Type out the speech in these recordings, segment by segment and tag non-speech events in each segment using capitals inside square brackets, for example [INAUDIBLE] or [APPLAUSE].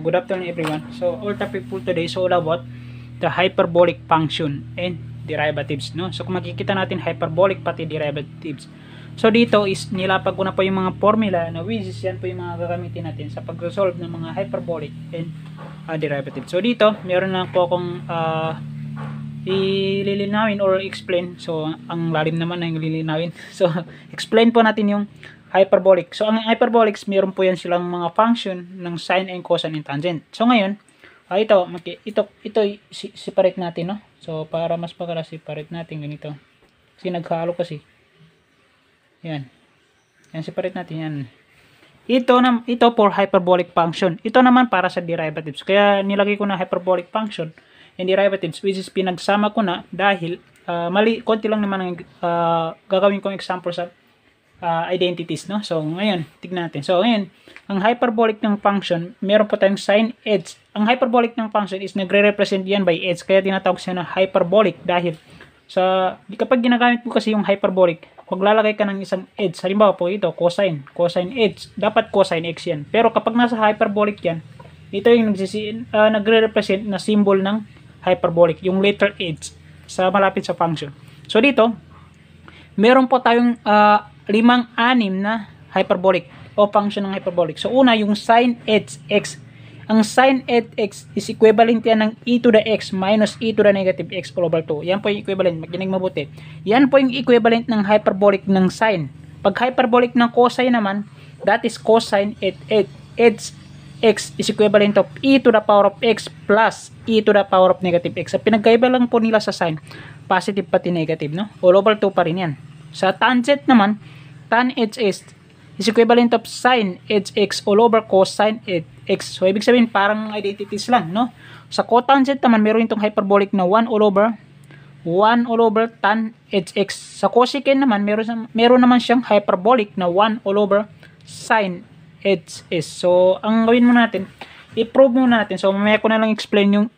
good afternoon everyone. So, all topic for today is all about the hyperbolic function and derivatives. No? So, kung makikita natin hyperbolic pati derivatives. So, dito is nilapag ko na po yung mga formula na which is yan po yung mga gagamitin natin sa pag-resolve ng mga hyperbolic and uh, derivatives. So, dito, meron lang po akong uh, ililinawin or explain. So, ang lalim naman na yung lilinawin. [LAUGHS] So, explain po natin yung hyperbolic. So, ang hyperbolics, meron po yan silang mga function ng sine and cosine and tangent. So, ngayon, ah, ito, ito, ito, separate natin, no? So, para mas pagkala, separate natin, ganito. Kasi naghalo kasi. Yan. Yan, separate natin yan. Ito, na, ito for hyperbolic function. Ito naman para sa derivatives. Kaya, nilagay ko na hyperbolic function and derivatives, which is pinagsama ko na dahil, uh, mali, konti lang naman ang uh, gagawin kong example sa uh, identities, no? So, ngayon, tignan natin. So, ngayon, ang hyperbolic ng function, meron po tayong sine edge. Ang hyperbolic ng function is nagre-represent yan by edge, kaya tinatawag siya na hyperbolic dahil sa, kapag ginagamit mo kasi yung hyperbolic, maglalagay ka ng isang edge. Halimbawa po ito, cosine, cosine edge. Dapat cosine x yan. Pero kapag nasa hyperbolic yan, ito yung nagsisi, uh, nagre-represent na symbol ng hyperbolic, yung letter edge sa malapit sa function. So dito, meron po tayong uh, limang anim na hyperbolic o function ng hyperbolic. So una yung sin h x. Ang sin h x is equivalent yan ng e to the x minus e to the negative x all over 2. Yan po yung equivalent. Makinig mabuti. Yan po yung equivalent ng hyperbolic ng sin. Pag hyperbolic ng cosine naman, that is cosine at x is equivalent of e to the power of x plus e to the power of negative x. Ang pinagkaiba lang po nila sa sign, positive pati negative, no? All over 2 pa rin yan. Sa tangent naman, tan HS is equivalent of sin HX all over cosine HX. So, ibig sabihin, parang identities lang, no? Sa cotangent naman, meron itong hyperbolic na 1 all over 1 all over tan HX. Sa cosecant naman, meron, meron naman siyang hyperbolic na 1 all over sin HX. So, ang gawin muna natin, i-prove muna natin. So, mamaya ko na lang explain yung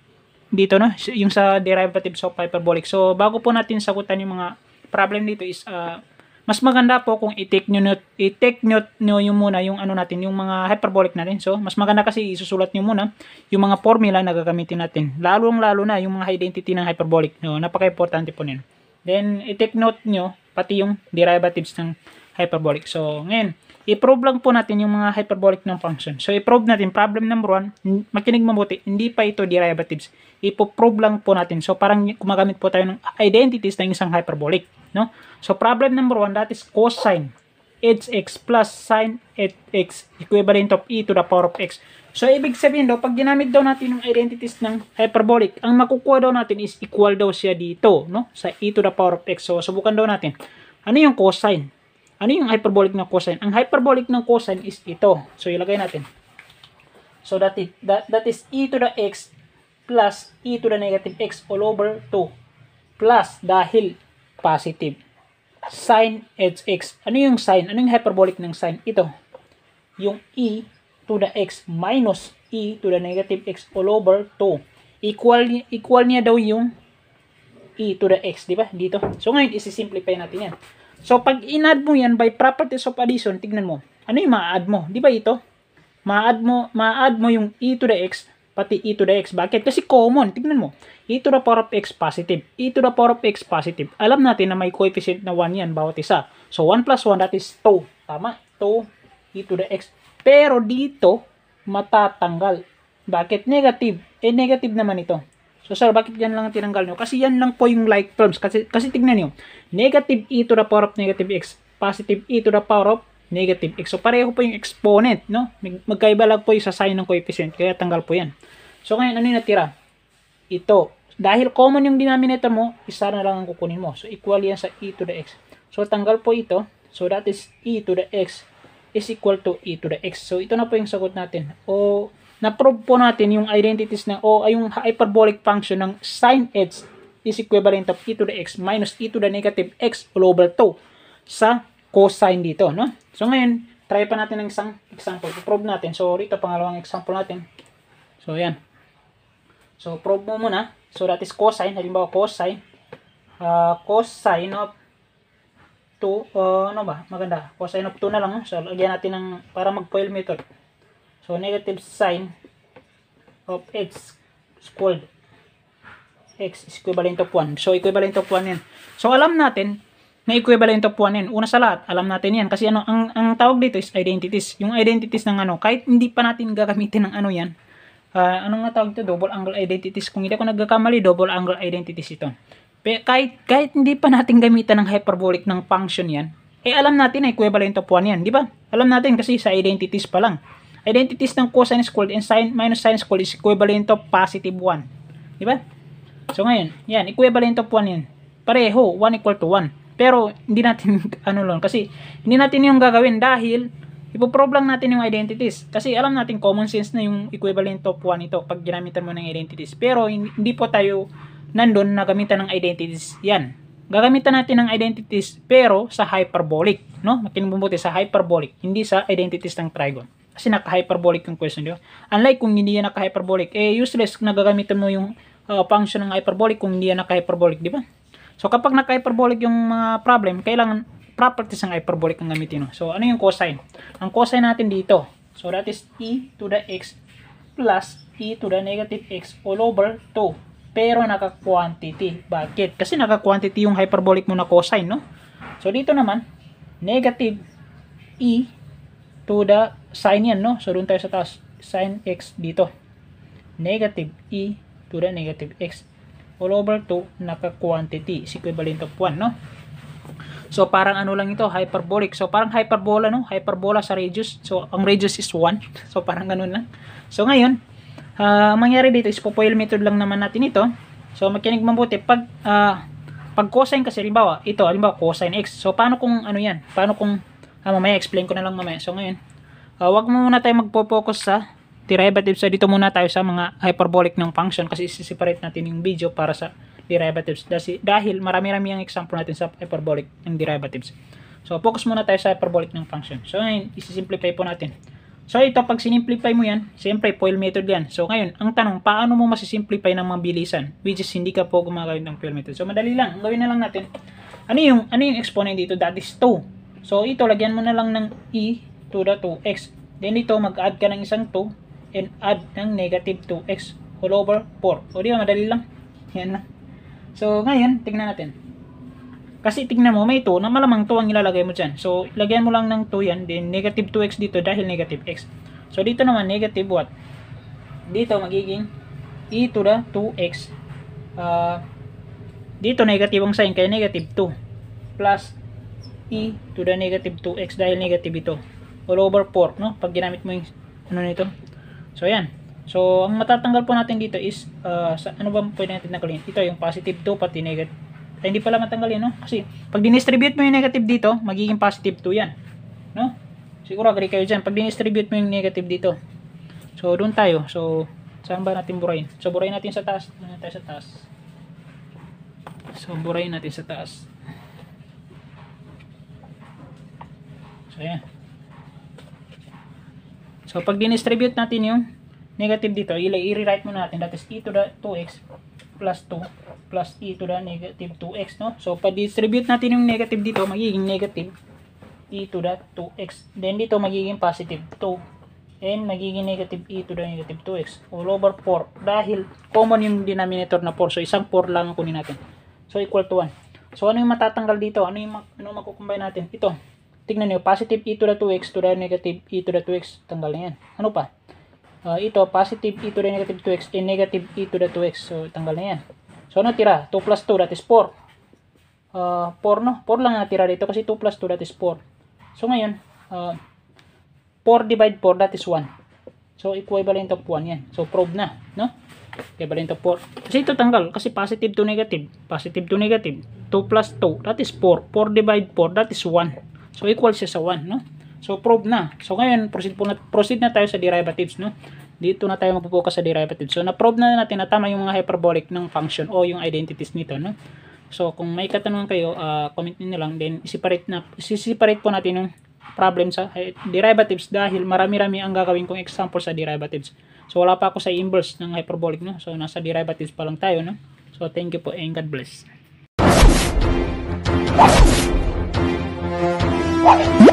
dito, no? Yung sa derivatives of hyperbolic. So, bago po natin sagutan yung mga problem dito is uh, mas maganda po kung i-take nyo, i-take nyo, nyo yung muna yung ano natin, yung mga hyperbolic natin. So, mas maganda kasi isusulat nyo muna yung mga formula na gagamitin natin. Lalong lalo na yung mga identity ng hyperbolic. No, napaka-importante po nyo. Then, i-take note nyo pati yung derivatives ng hyperbolic. So, ngayon, i-prove lang po natin yung mga hyperbolic ng function. So, i-prove natin problem number 1, makinig mabuti, hindi pa ito derivatives. Ipo-prove lang po natin. So, parang gumagamit po tayo ng identities ng isang hyperbolic no? So problem number 1 that is cosine hx plus sine hx equivalent of e to the power of x. So, ibig sabihin daw, pag ginamit daw natin yung identities ng hyperbolic, ang makukuha daw natin is equal daw siya dito, no? Sa e to the power of x. So, subukan daw natin. Ano yung cosine? Ano yung hyperbolic ng cosine? Ang hyperbolic ng cosine is ito. So, ilagay natin. So, that, it, that, that is e to the x plus e to the negative x all over 2 plus dahil positive. Sin hx. Ano yung sin? Ano yung hyperbolic ng sin? Ito. Yung e to the x minus e to the negative x all over 2. Equal, equal niya daw yung e to the x, Diba? Dito. So, ngayon, isisimplify natin yan. So, pag in-add mo yan by properties of addition, tignan mo. Ano yung ma-add mo? Diba ito? Ma-add mo, ma-add mo yung e to the x pati e to the x. Bakit? Kasi common. Tignan mo. e to the power of x positive. e to the power of x positive. Alam natin na may coefficient na 1 yan bawat isa. So, 1 plus 1, that is 2. Tama? 2 e to the x. Pero dito, matatanggal. Bakit? Negative. Eh, negative naman ito. So, sir, bakit yan lang tinanggal nyo? Kasi yan lang po yung like terms. Kasi, kasi tignan nyo. Negative e to the power of negative x. Positive e to the power of negative x. So, pareho po yung exponent, no? Magkaiba lang po yung sa sign ng coefficient, kaya tanggal po yan. So, ngayon, ano yung natira? Ito. Dahil common yung denominator mo, isa na lang ang kukunin mo. So, equal yan sa e to the x. So, tanggal po ito. So, that is e to the x is equal to e to the x. So, ito na po yung sagot natin. O, na-prove po natin yung identities na, o, yung hyperbolic function ng sin x is equivalent of e to the x minus e to the negative x all over 2 sa cosine dito, no? So, ngayon, try pa natin ng isang example. I-probe natin. So, rito, pangalawang example natin. So, yan. So, probe mo muna. So, that is cosine. Halimbawa, cosine. Uh, cosine of 2. Uh, ah, ano ba? Maganda. Cosine of 2 na lang. So, lagyan natin ng, para mag-foil method. So, negative sine of x squared. x is equivalent of 1. So, equivalent of 1 yan. So, alam natin, na equivalent of 1 n. Una sa lahat, alam natin yan. Kasi ano, ang, ang tawag dito is identities. Yung identities ng ano, kahit hindi pa natin gagamitin ng ano yan, uh, anong nga tawag dito? Double angle identities. Kung hindi ako nagkakamali, double angle identities ito. Pero kahit, kahit hindi pa natin gamitan ng hyperbolic ng function yan, eh alam natin na equivalent of 1 yan, di ba? Alam natin kasi sa identities pa lang. Identities ng cosine squared and sine minus sine squared is equivalent of positive 1. Di ba? So ngayon, yan, equivalent of 1 yan. Pareho, 1 equal to 1. Pero hindi natin [LAUGHS] ano lang kasi hindi natin yung gagawin dahil ipoprobe lang natin yung identities. Kasi alam natin common sense na yung equivalent of 1 ito pag ginamitan mo ng identities. Pero hindi po tayo nandoon na gamitan ng identities yan. Gagamitan natin ng identities pero sa hyperbolic. No? Makinumubuti sa hyperbolic, hindi sa identities ng trigon. Kasi naka-hyperbolic yung question nyo. Unlike kung hindi yan naka-hyperbolic, eh useless na mo yung uh, function ng hyperbolic kung hindi yan naka-hyperbolic, di ba? So kapag naka hyperbolic yung mga problem, kailangan properties ng hyperbolic ang gamitin. So ano yung cosine? Ang cosine natin dito. So that is e to the x plus e to the negative x all over 2. Pero naka-quantity. Bakit? Kasi naka-quantity yung hyperbolic mo na cosine, no? So dito naman, negative e to the sine yan, no? So doon tayo sa taas, sine x dito. Negative e to the negative x all over 2 naka-quantity is equivalent of 1, no? So, parang ano lang ito, hyperbolic. So, parang hyperbola, no? Hyperbola sa radius. So, ang radius is 1. [LAUGHS] So, parang ganun lang. So, ngayon, uh, ang mangyari dito is Popoil method lang naman natin ito. So, makinig mabuti. Pag, uh, pag cosine kasi, halimbawa, ito, halimbawa, cosine x. So, paano kung ano yan? Paano kung, ah, mamaya, explain ko na lang mamaya. So, ngayon, uh, wag mo muna tayong magpo-focus sa derivatives. So, dito muna tayo sa mga hyperbolic ng function kasi isi-separate natin yung video para sa derivatives. Dahil marami-rami ang example natin sa hyperbolic ng derivatives. So, focus muna tayo sa hyperbolic ng function. So, ngayon, isi-simplify po natin. So, ito, pag sinimplify mo yan, siyempre, FOIL method yan. So, ngayon, ang tanong, paano mo masisimplify ng mabilisan? Which is, hindi ka po gumagamit ng FOIL method. So, madali lang. Ang gawin na lang natin, ano yung, ano yung exponent dito? That is 2. So, ito, lagyan mo na lang ng e to the 2x. Then, ito, mag-add ka ng isang 2 and add ng negative 2x all over 4. O di ba, madali lang. Yan na. So, ngayon, tingnan natin. Kasi tingnan mo, may 2 na malamang 2 ang ilalagay mo dyan. So, lagyan mo lang ng 2 yan, then negative 2x dito dahil negative x. So, dito naman, negative what? Dito, magiging e to the 2x. Uh, ah, dito, negative ang sign, kaya negative 2. Plus e to the negative 2x dahil negative ito. All over 4, no? Pag ginamit mo yung, ano nito, So, ayan. So, ang matatanggal po natin dito is, uh, sa, ano ba pwede natin tanggalin? Ito, yung positive 2 pati negative. Ay, hindi pala matanggal yan, no? Kasi, pag dinistribute mo yung negative dito, magiging positive 2 yan. No? Siguro agree kayo dyan. Pag dinistribute mo yung negative dito. So, doon tayo. So, saan ba natin burayin? So, burayin natin sa taas. Doon tayo sa taas. So, burayin natin sa taas. So, yan. So, pag dinistribute natin yung negative dito, i-rewrite mo natin. That is e to the 2x plus 2 plus e to the negative 2x, no? So, pag-distribute natin yung negative dito, magiging negative e to the 2x. Then, dito magiging positive 2 and magiging negative e to the negative 2x all over 4 dahil common yung denominator na 4 so isang 4 lang kunin natin so equal to 1 so ano yung matatanggal dito ano yung ano makukumbay natin ito Tingnan nyo, positive e to the 2x to the negative e to the 2x. Tanggal na yan. Ano pa? Uh, ito, positive e to the negative 2x and negative e to the 2x. So, tanggal na yan. So, ano tira? 2 plus 2, that is 4. Uh, 4, no? 4 lang natira dito kasi 2 plus 2, that is 4. So, ngayon, uh, ah, 4 divide 4, that is 1. So, equivalent of 1 yan. So, probe na, no? Equivalent of 4. Kasi ito tanggal. Kasi positive to negative. Positive to negative. 2 plus 2, that is 4. 4 divide 4, that is 1. So, equal siya sa 1, no? So, prove na. So, ngayon, proceed, po na, proceed na tayo sa derivatives, no? Dito na tayo magpo-focus sa derivatives. So, na-prove na natin na tama yung mga hyperbolic ng function o yung identities nito, no? So, kung may katanungan kayo, uh, comment niyo lang. Then, separate na, separate po natin yung problem sa eh, derivatives dahil marami-rami ang gagawin kong example sa derivatives. So, wala pa ako sa inverse ng hyperbolic, no? So, nasa derivatives pa lang tayo, no? So, thank you po and God bless. What?